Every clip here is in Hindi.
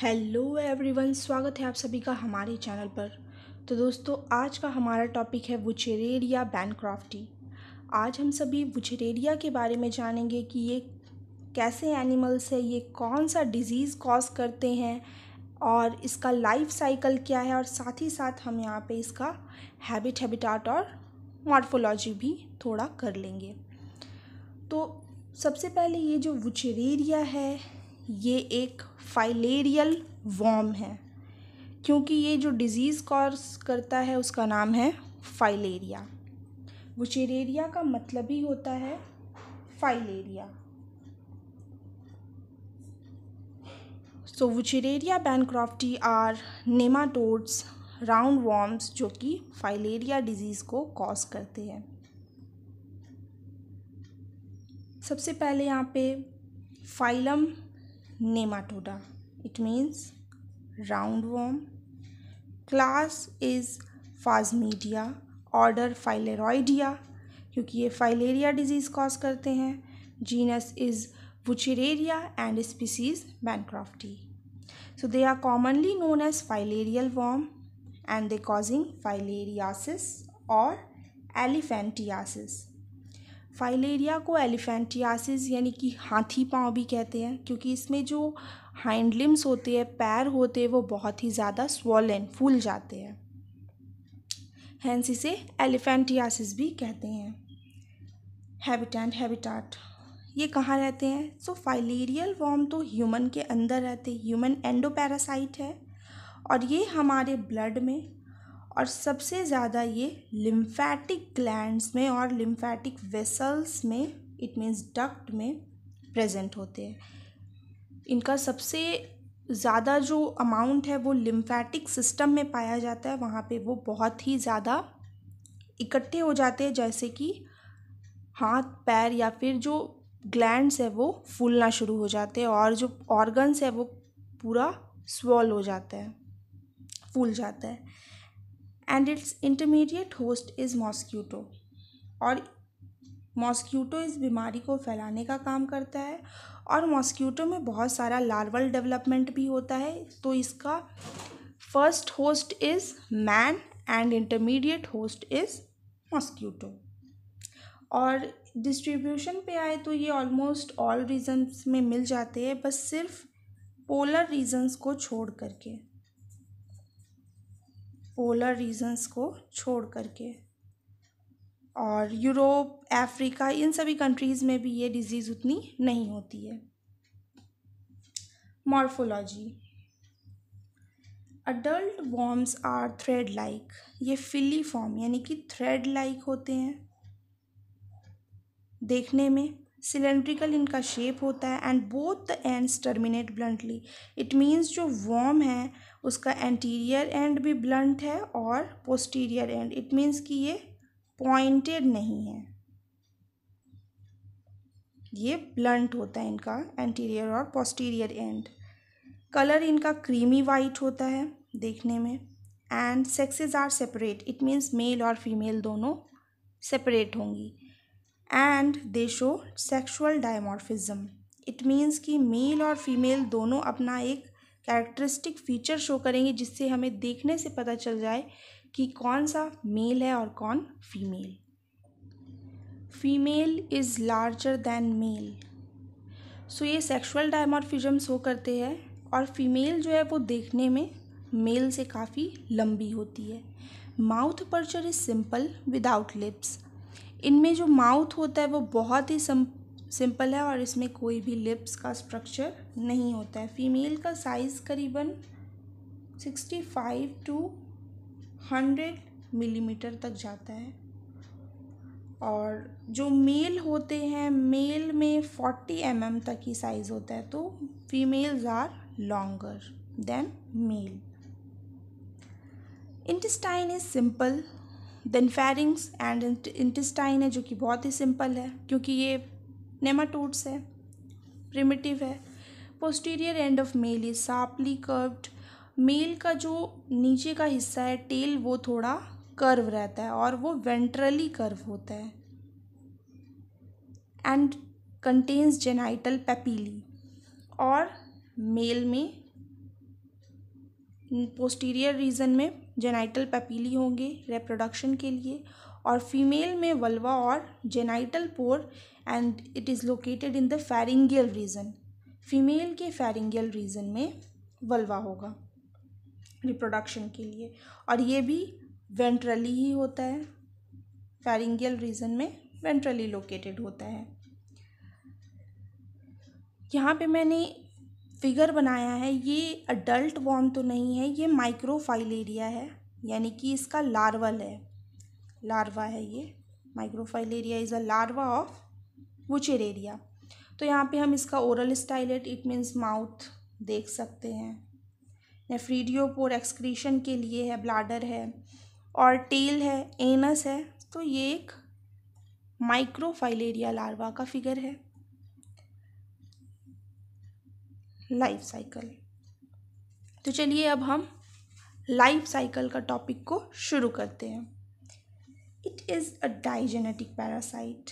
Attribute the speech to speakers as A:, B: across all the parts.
A: हेलो एवरीवन स्वागत है आप सभी का हमारे चैनल पर तो दोस्तों आज का हमारा टॉपिक है वुचेरेरिया बैनक्रॉफ्टी आज हम सभी वुचेरेरिया के बारे में जानेंगे कि ये कैसे एनिमल्स है ये कौन सा डिज़ीज़ कॉज करते हैं और इसका लाइफ साइकिल क्या है और साथ ही साथ हम यहाँ पे इसका हैबिट हैबिटाट और मॉर्फोलॉजी भी थोड़ा कर लेंगे तो सबसे पहले ये जो वुचेरेरिया है ये एक फाइलेरियल वॉम है क्योंकि ये जो डिज़ीज़ कॉज करता है उसका नाम है फाइलेरिया वुचेरेरिया का मतलब ही होता है filaria so wuchereria bancrofti are nematodes round worms जो कि फाइलेरिया डिजीज़ को कॉज करते हैं सबसे पहले यहाँ पे phylum nematoda it means round worm class is phasmidia order filarioidea क्योंकि ये फाइलेरिया डिजीज़ कॉज करते हैं genus is wuchereria and species bancrofti so they are commonly known as filarial worm and they causing filariasis और एलिफेंटियासिस फाइलेरिया को एलिफेंटियासिस यानी कि हाथी पाँव भी कहते हैं क्योंकि इसमें जो हाइंड लिम्स होते हैं पैर होते हैं वो बहुत ही ज़्यादा स्वॉलन फूल जाते हैं हैंस इसे एलिफेंटियासिस भी कहते हैं हैबिटेंट हैबिटाट ये कहाँ रहते हैं सो फाइलेरियल वॉर्म तो ह्यूमन के अंदर रहते ह्यूमन एंडोपैरासाइट है और ये हमारे ब्लड में और सबसे ज़्यादा ये लिम्फ़ैटिक ग्लैंड्स में और लिम्फैटिक वेसल्स में इट मीन्स डक्ट में प्रेजेंट होते हैं इनका सबसे ज़्यादा जो अमाउंट है वो लिम्फैटिक सिस्टम में पाया जाता है वहाँ पे वो बहुत ही ज़्यादा इकट्ठे हो जाते हैं जैसे कि हाथ पैर या फिर जो ग्लैंड्स है वो फूलना शुरू हो जाते हैं और जो ऑर्गन्स है वो पूरा स्वॉल हो जाता है फूल जाता है and its intermediate host is mosquito और मॉस्क्यूटो इस बीमारी को फैलाने का काम करता है और मॉस्क्यूटो में बहुत सारा लार्वल डेवलपमेंट भी होता है तो इसका first host is man and intermediate host is mosquito और डिस्ट्रीब्यूशन पे आए तो ये ऑलमोस्ट ऑल रीजन्स में मिल जाते हैं बस सिर्फ पोलर रीजन्स को छोड़ करके पोलर रीजन्स को छोड़ करके और यूरोप अफ्रीका इन सभी कंट्रीज़ में भी ये डिज़ीज़ उतनी नहीं होती है morphology adult worms are thread like ये फिली फॉर्म यानी कि थ्रेड लाइक होते हैं देखने में सिलेंड्रिकल इनका शेप होता है and both the ends terminate bluntly it means जो वॉर्म है उसका एंटीरियर एंड भी ब्लंट है और पोस्टीरियर एंड इट मीन्स कि ये पॉइंटेड नहीं है ये ब्लंट होता है इनका एंटीरियर और पोस्टीरियर एंड कलर इनका क्रीमी वाइट होता है देखने में and sexes are separate it means male और फीमेल दोनों सेपरेट होंगी and they show sexual dimorphism it means कि मेल और फीमेल दोनों अपना एक कैरेक्टरिस्टिक फीचर शो करेंगे जिससे हमें देखने से पता चल जाए कि कौन सा मेल है और कौन female female is larger than male so ये सेक्शुअल डायमॉर्फिज्म शो करते हैं और फीमेल जो है वो देखने में मेल से काफ़ी लंबी होती है mouth aperture is simple without lips इनमें जो माउथ होता है वो बहुत ही सिंपल है और इसमें कोई भी लिप्स का स्ट्रक्चर नहीं होता है फीमेल का साइज़ करीबन sixty five to hundred millimetre तक जाता है और जो मेल होते हैं मेल में फोर्टी एम mm तक ही साइज़ होता है तो females are longer than male intestine is simple then pharynx and intestine है जो कि बहुत ही सिंपल है क्योंकि ये नेमाटोड्स है प्रिमिटिव है posterior end of male is sharply curved male का जो नीचे का हिस्सा है टेल वो थोड़ा कर्व रहता है और वो वेंट्रली कर्व होता है एंड कंटेन्स जेनाइटल पेपीली और मेल में पोस्टीरियर रीजन में जेनाइटल पपीली होंगे रिप्रोडक्शन के लिए और फीमेल में वल्वा और genital pore and it is located in the pharyngeal region female के फेरिंगियल रीजन में वल्वा होगा रिप्रोडक्शन के लिए और ये भी वेंट्रली ही होता है फेरिंगियल रीजन में वेंट्रली लोकेटेड होता है यहाँ पे मैंने फिगर बनाया है ये अडल्ट वॉर्म तो नहीं है ये माइक्रोफाइलेरिया है यानी कि इसका लार्वल है लार्वा है ये microfilaria is a larva of area तो यहाँ पे हम इसका oral stylet it means mouth देख सकते हैं नेफ्रीडियोपोर एक्सक्रीशन के लिए है ब्लाडर है और टेल है एनस है तो ये एक माइक्रोफाइलेरिया लार्वा का फिगर है लाइफ साइकिल तो चलिए अब हम लाइफ साइकिल का टॉपिक को शुरू करते हैं it is a digenetic parasite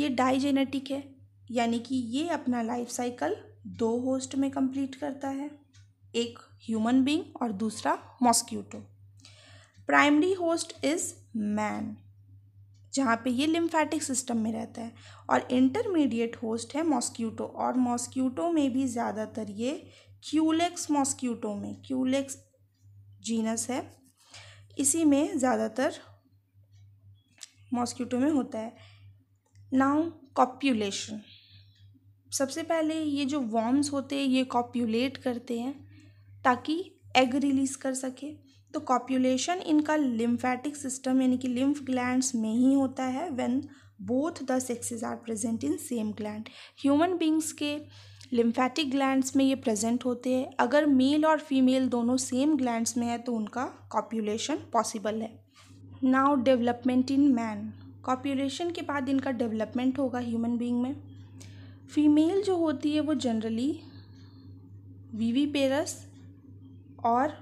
A: ये डाइजेनेटिक है यानी कि ये अपना लाइफ साइकिल दो होस्ट में कंप्लीट करता है एक ह्यूमन बींग और दूसरा mosquito primary host is man जहाँ पे ये लिम्फेटिक सिस्टम में रहता है और इंटरमीडिएट होस्ट है मॉस्क्यूटो और मॉस्क्यूटो में भी ज़्यादातर ये क्यूलेक्स मॉस्क्यूटो में क्यूलेक्स जीनस है इसी में ज़्यादातर मॉस्क्यूटो में होता है नाउ कॉप्यूलेशन सबसे पहले ये जो वॉर्म्स होते हैं ये कॉप्यूलेट करते हैं ताकि एग रिलीज़ कर सके तो कॉप्यूलेशन इनका लिम्फेटिक सिस्टम यानी कि लिम्फ ग्लैंड्स में ही होता है when both the sexes are present in same gland human beings के लिम्फेटिक ग्लैंड्स में ये प्रेजेंट होते हैं अगर मेल और फीमेल दोनों सेम ग्लैंड्स में है तो उनका कॉप्यूलेशन पॉसिबल है now development in man copulation के बाद इनका डेवलपमेंट होगा ह्यूमन बींग में फीमेल जो होती है वो जनरली वीवी पेरस और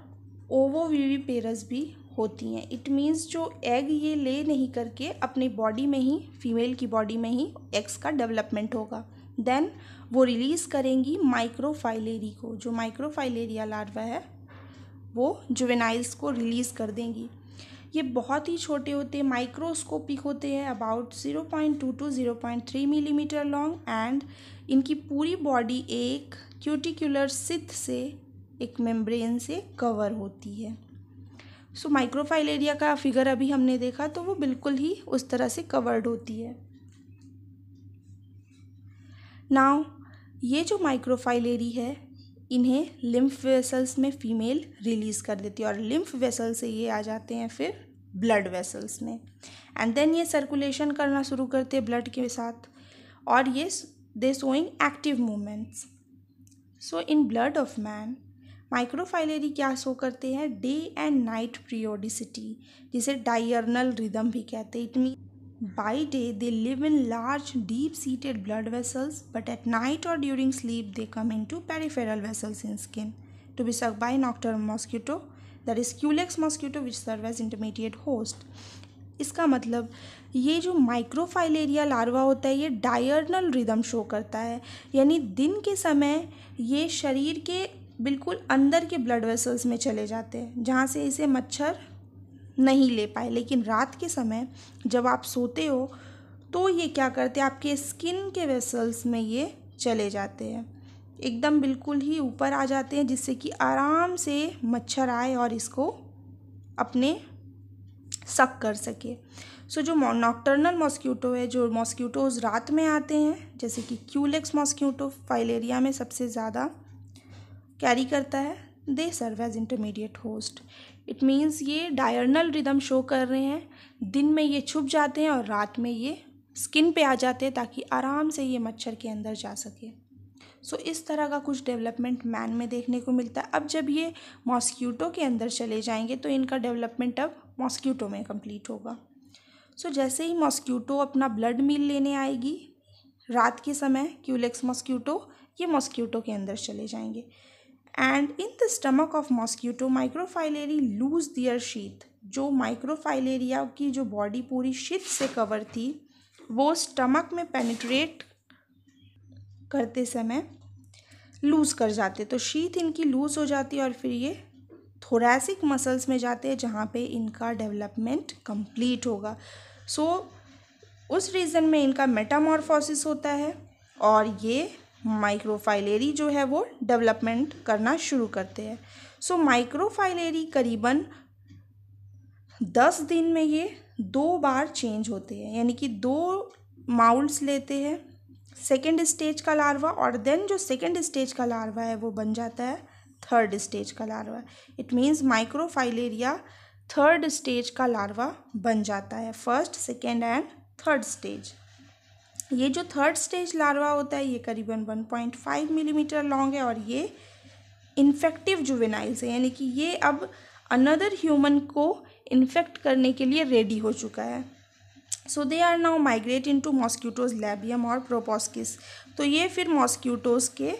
A: पेरस भी होती हैं इट मीन्स जो एग ये ले नहीं करके अपनी बॉडी में ही फीमेल की बॉडी में ही एग्स का डेवलपमेंट होगा देन वो रिलीज़ करेंगी माइक्रोफाइलेरी को जो माइक्रोफाइलेरिया लार्वा है वो जुवेनाइल्स को रिलीज़ कर देंगी ये बहुत ही छोटे होते हैं माइक्रोस्कोपिक होते हैं about zero point two to zero point three millimetre long and इनकी पूरी बॉडी एक क्यूटिकुलर सिथ से एक मेम्ब्रेन से कवर होती है सो माइक्रोफाइलेरिया का फिगर अभी हमने देखा तो वो बिल्कुल ही उस तरह से कवर्ड होती है नाव ये जो माइक्रोफाइलेरी है इन्हें लिम्फ वेसल्स में फीमेल रिलीज़ कर देती है और लिम्फ वेसल से ये आ जाते हैं फिर ब्लड वेसल्स में एंड देन ये सर्कुलेशन करना शुरू करते हैं ब्लड के साथ और ये they showing active movements so in blood of man microfilariae क्या शो करते हैं डे एंड नाइट प्रियोडिसिटी जिसे डायरनल रिदम भी कहते हैं it mean by day they live in large deep seated blood vessels but at night और during sleep they come into peripheral vessels in skin to be suck by nocturnal mosquito that is culex mosquito which serve as intermediate host इसका मतलब ये जो माइक्रोफाइलेरिया लार्वा होता है ये डायरनल रिदम शो करता है यानी दिन के समय ये शरीर के बिल्कुल अंदर के ब्लड वेसल्स में चले जाते हैं जहाँ से इसे मच्छर नहीं ले पाए लेकिन रात के समय जब आप सोते हो तो ये क्या करते हैं आपके स्किन के वेसल्स में ये चले जाते हैं एकदम बिल्कुल ही ऊपर आ जाते हैं जिससे कि आराम से मच्छर आए और इसको अपने सक कर सके सो so, जो नॉक्टर्नल मॉस्क्यूटो है जो मॉस्क्यूटोज़ रात में आते हैं जैसे कि क्यूलेक्स मॉस्क्यूटो फाइलेरिया में सबसे ज़्यादा कैरी करता है they serve as intermediate host it means ये डायर्नल रिदम शो कर रहे हैं दिन में ये छुप जाते हैं और रात में ये स्किन पे आ जाते हैं ताकि आराम से ये मच्छर के अंदर जा सके सो so, इस तरह का कुछ डेवलपमेंट मैन में देखने को मिलता है अब जब ये मॉस्क्यूटो के अंदर चले जाएंगे तो इनका डेवलपमेंट अब मॉस्क्यूटो में कंप्लीट होगा सो so, जैसे ही मॉस्क्यूटो अपना ब्लड मील लेने आएगी रात के समय क्यूलेक्स मॉस्क्यूटो ये मॉस्क्यूटो के अंदर चले जाएंगे and in the stomach of mosquito microfilariae lose their sheath जो माइक्रोफाइलेरिया की जो बॉडी पूरी शीत से कवर थी वो स्टमक में पेनिट्रेट करते समय लूज कर जाते तो शीत इनकी लूज हो जाती और फिर ये थोरेसिक मसल्स में जाते हैं जहाँ पे इनका डेवलपमेंट कंप्लीट होगा सो so, उस रीजन में इनका मेटामॉर्फोसिस होता है और ये माइक्रोफाइलेरी जो है वो डेवलपमेंट करना शुरू करते हैं सो माइक्रोफाइलेरी करीबन दस दिन में ये दो बार चेंज होते हैं यानी कि दो माउल्स लेते हैं सेकेंड स्टेज का लार्वा और देन जो सेकेंड स्टेज का लार्वा है वो बन जाता है थर्ड स्टेज का larva it means microfilaria third stage का लार्वा बन जाता है first second and third stage ये जो थर्ड स्टेज लार्वा होता है ये करीबन 1.5 मिलीमीटर mm लॉन्ग है और ये इन्फेक्टिव जुवेनाइल्स है यानी कि ये अब अनदर ह्यूमन को इन्फेक्ट करने के लिए रेडी हो चुका है so they are now migrate into mosquitoes labium और प्रोपोस्किस तो ये फिर मॉस्क्यूटोज के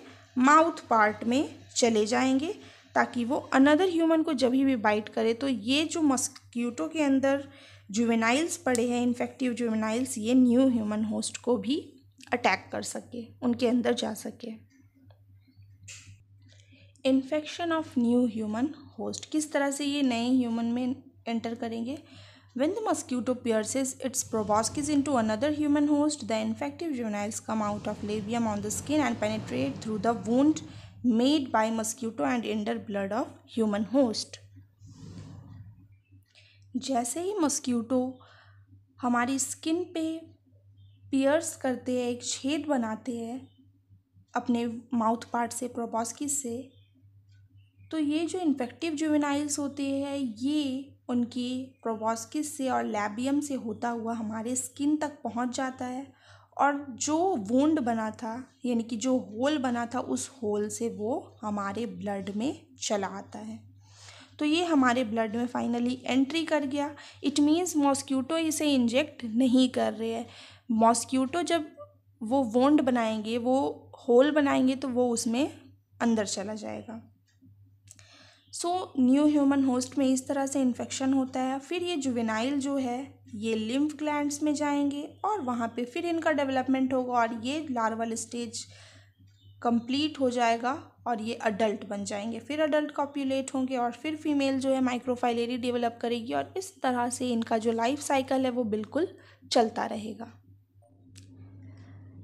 A: माउथ पार्ट में चले जाएंगे ताकि वो अनदर ह्यूमन को जब भी बाइट करे तो ये जो मॉस्क्यूटो के अंदर जुवेनाइल्स पड़े हैं इन्फेक्टिव जुवेनाइल्स ये न्यू ह्यूमन होस्ट को भी अटैक कर सके उनके अंदर जा सके infection of new human host किस तरह से ये नए ह्यूमन में एंटर करेंगे when the mosquito pierce its proboscis into another human host the infective juveniles come out of labium on the skin and penetrate through the wound made by mosquito and enter blood of human host जैसे ही मस्क्यूटो हमारी स्किन पे पियर्स करते हैं एक छेद बनाते हैं अपने माउथ पार्ट से प्रोबॉस्किस से तो ये जो इन्फेक्टिव जुवेनाइल्स होते हैं ये उनकी प्रोबॉस्किस से और लैबियम से होता हुआ हमारे स्किन तक पहुंच जाता है और जो वोंड बना था यानी कि जो होल बना था उस होल से वो हमारे ब्लड में चला आता है तो ये हमारे ब्लड में फाइनली एंट्री कर गया इट मीन्स मॉस्क्यूटो इसे इंजेक्ट नहीं कर रहे हैं मॉस्क्यूटो जब वो वोंड बनाएंगे वो होल बनाएंगे तो वो उसमें अंदर चला जाएगा सो न्यू ह्यूमन होस्ट में इस तरह से इन्फेक्शन होता है फिर ये जुवेनाइल जो है ये लिम्फ ग्लैंड्स में जाएंगे और वहाँ पे फिर इनका डेवलपमेंट होगा और ये लार्वल स्टेज कंप्लीट हो जाएगा और ये अडल्ट बन जाएंगे फिर अडल्ट कॉप्यूलेट होंगे और फिर फीमेल जो है माइक्रोफाइलेरी डेवलप करेगी और इस तरह से इनका जो लाइफ साइकिल है वो बिल्कुल चलता रहेगा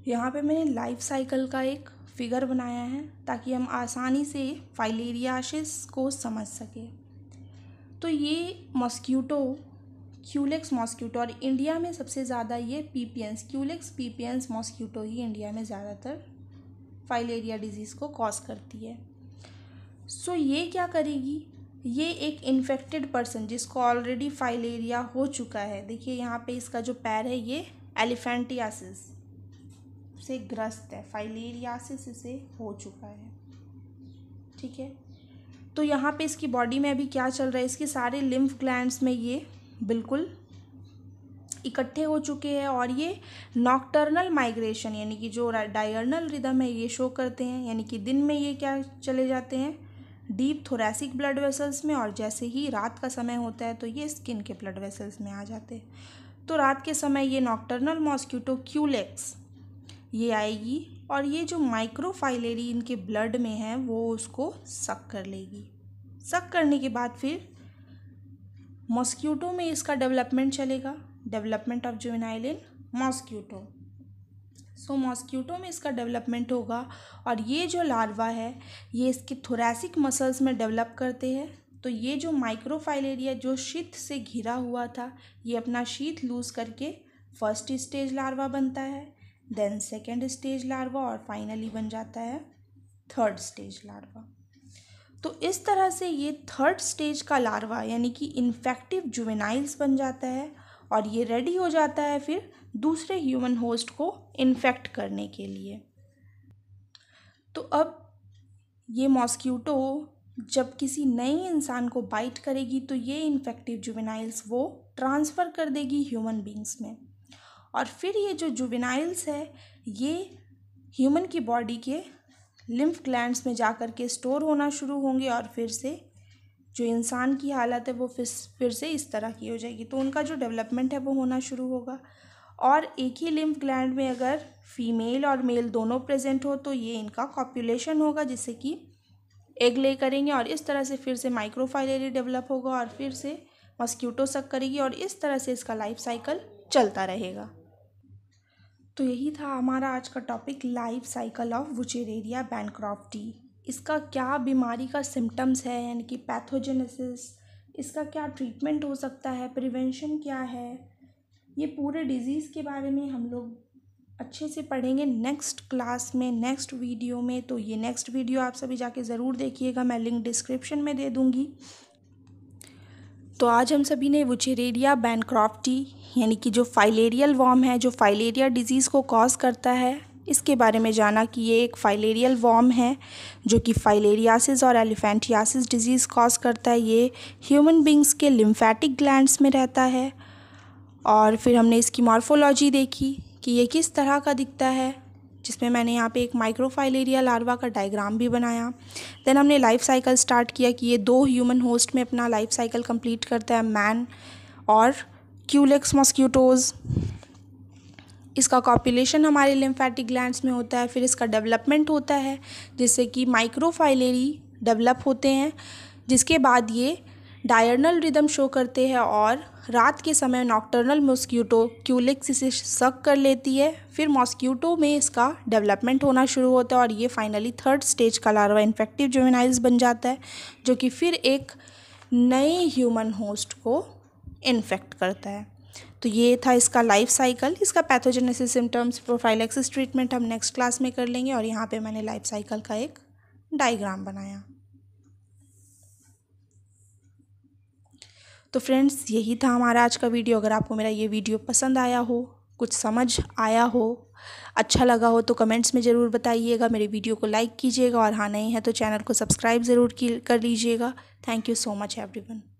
A: यहाँ पे मैंने लाइफ साइकिल का एक फिगर बनाया है ताकि हम आसानी से फाइलेरियाशिस को समझ सकें तो ये मॉस्क्यूटो क्यूलेक्स मॉस्क्यूटो और इंडिया में सबसे ज़्यादा ये पीपियंस क्यूलेक्स पीपियंस मॉस्क्यूटो ही इंडिया में ज़्यादातर फाइलेरिया डिजीज़ को कॉज करती है सो so, ये क्या करेगी ये एक इन्फेक्टेड पर्सन जिसको ऑलरेडी फाइलेरिया हो चुका है देखिए यहाँ पे इसका जो पैर है ये एलिफेंटियासिस से ग्रस्त है फाइलेरियासिस इसे हो चुका है ठीक है तो यहाँ पे इसकी बॉडी में अभी क्या चल रहा है इसके सारे लिम्फ ग्लैंड्स में ये बिल्कुल इकट्ठे हो चुके हैं और ये नॉकटर्नल माइग्रेशन यानी कि जो डायर्नल रिदम है ये शो करते हैं यानी कि दिन में ये क्या चले जाते हैं डीप थोरेसिक ब्लड वेसल्स में और जैसे ही रात का समय होता है तो ये स्किन के ब्लड वेसल्स में आ जाते हैं तो रात के समय ये नॉकटर्नल मॉस्क्यूटो क्यूलेक्स ये आएगी और ये जो माइक्रोफाइलेरी इनके ब्लड में है वो उसको सक कर लेगी सक करने के बाद फिर मॉस्क्यूटो में इसका डेवलपमेंट चलेगा development of juvenile in mosquito so mosquito में इसका डेवलपमेंट होगा और ये जो लार्वा है ये इसके थोरेसिक मसल्स में डेवलप करते हैं तो ये जो माइक्रोफाइलेरिया जो शीत से घिरा हुआ था ये अपना शीत लूज करके फर्स्ट स्टेज लार्वा बनता है देन सेकेंड स्टेज लार्वा और फाइनली बन जाता है थर्ड स्टेज लार्वा तो इस तरह से ये थर्ड स्टेज का लार्वा यानी कि इन्फेक्टिव जुवेनाइल्स बन जाता है और ये रेडी हो जाता है फिर दूसरे ह्यूमन होस्ट को इन्फेक्ट करने के लिए तो अब ये मॉस्क्यूटो जब किसी नए इंसान को बाइट करेगी तो ये इन्फेक्टिव जुवेनाइल्स वो ट्रांसफ़र कर देगी ह्यूमन बींग्स में और फिर ये जो जुवेनाइल्स है ये ह्यूमन की बॉडी के लिम्फ ग्लैंड्स में जा कर के स्टोर होना शुरू होंगे और फिर से जो इंसान की हालत है वो फिर फिर से इस तरह की हो जाएगी तो उनका जो डेवलपमेंट है वो होना शुरू होगा और एक ही लिम्फ ग्लैंड में अगर फीमेल और मेल दोनों प्रेजेंट हो तो ये इनका कॉपुलेशन होगा जिससे कि एग ले करेंगे और इस तरह से फिर से माइक्रोफाइलेरी डेवलप होगा और फिर से मस्क्यूटो सक करेगी और इस तरह से इसका लाइफ साइकिल चलता रहेगा तो यही था हमारा आज का topic life cycle of Wuchereria bancrofti इसका क्या बीमारी का सिम्टम्स है यानी कि पैथोजेनेसिस इसका क्या ट्रीटमेंट हो सकता है प्रिवेंशन क्या है ये पूरे डिज़ीज़ के बारे में हम लोग अच्छे से पढ़ेंगे नेक्स्ट क्लास में नेक्स्ट वीडियो में तो ये नेक्स्ट वीडियो आप सभी जाके ज़रूर देखिएगा मैं लिंक डिस्क्रिप्शन में दे दूँगी तो आज हम सभी ने वुचेरेडिया बैनक्रॉफ्टी यानी कि जो फाइलेरियल वॉर्म है जो फाइलेरिया डिजीज़ को कॉज करता है इसके बारे में जाना कि ये एक फाइलेरियल वॉम है जो कि फाइलेरियासिस और एलिफेंटियासिस डिजीज़ कॉज करता है ये ह्यूमन बींग्स के लिम्फेटिक ग्लैंड्स में रहता है और फिर हमने इसकी मॉर्फोलॉजी देखी कि ये किस तरह का दिखता है जिसमें मैंने यहाँ पे एक माइक्रोफाइलेरिया लार्वा का डायग्राम भी बनाया देन हमने लाइफ साइकिल स्टार्ट किया कि ये दो ह्यूमन होस्ट में अपना लाइफ साइकिल कंप्लीट करता है मैन और क्यूलेक्स मॉस्क्यूटोज़ इसका कॉपुलेशन हमारे लिम्फेटिक ग्लैंड्स में होता है फिर इसका डेवलपमेंट होता है जिससे कि माइक्रोफाइलेरी डेवलप होते हैं जिसके बाद ये डायर्नल रिदम शो करते हैं और रात के समय नॉक्टर्नल मॉस्क्यूटो क्यूलिक्स इसे सक कर लेती है फिर मॉस्क्यूटो में इसका डेवलपमेंट होना शुरू होता है और ये फाइनली थर्ड स्टेज का लार्वा इन्फेक्टिव जुवेनाइल्स बन जाता है जो कि फिर एक नए ह्यूमन होस्ट को इन्फेक्ट करता है तो ये था इसका लाइफ साइकिल इसका पैथोजेनेसिस सिम्टम्स प्रोफाइलेक्सिस ट्रीटमेंट हम नेक्स्ट क्लास में कर लेंगे और यहाँ पे मैंने लाइफ साइकिल का एक डायग्राम बनाया तो फ्रेंड्स यही था हमारा आज का वीडियो अगर आपको मेरा ये वीडियो पसंद आया हो कुछ समझ आया हो अच्छा लगा हो तो कमेंट्स में ज़रूर बताइएगा मेरे वीडियो को लाइक कीजिएगा और हाँ नहीं है तो चैनल को सब्सक्राइब ज़रूर कर लीजिएगा thank you so much everyone